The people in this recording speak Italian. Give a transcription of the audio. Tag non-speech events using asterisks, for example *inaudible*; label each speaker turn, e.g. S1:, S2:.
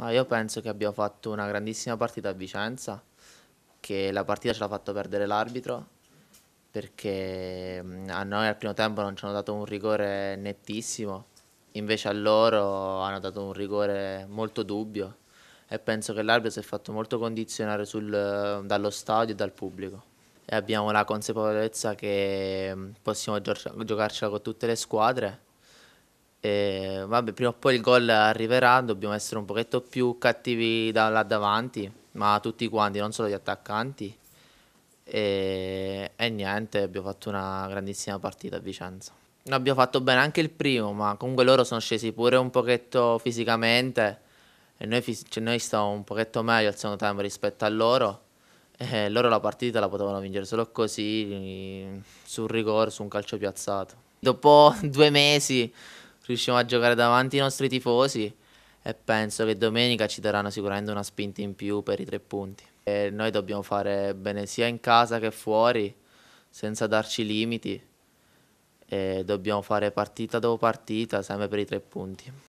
S1: Ma io penso che abbiamo fatto una grandissima partita a Vicenza, che la partita ce l'ha fatto perdere l'arbitro, perché mm, a noi al primo tempo non ci hanno dato un rigore nettissimo, invece a loro hanno dato un rigore molto dubbio e penso che l'arbitro si è fatto molto condizionare sul, dallo stadio e dal pubblico. E abbiamo la consapevolezza che mm, possiamo giocarcela con tutte le squadre e, vabbè, prima o poi il gol arriverà, dobbiamo essere un pochetto più cattivi da là davanti, ma tutti quanti, non solo gli attaccanti. E, e niente, abbiamo fatto una grandissima partita a Vicenza. Abbiamo fatto bene anche il primo, ma comunque loro sono scesi pure un pochetto fisicamente e noi, cioè, noi stavamo un pochetto meglio al secondo tempo rispetto a loro. E loro la partita la potevano vincere solo così, sul rigore, su un calcio piazzato. Dopo *laughs* due mesi riusciamo a giocare davanti ai nostri tifosi e penso che domenica ci daranno sicuramente una spinta in più per i tre punti. E noi dobbiamo fare bene sia in casa che fuori, senza darci limiti. E dobbiamo fare partita dopo partita, sempre per i tre punti.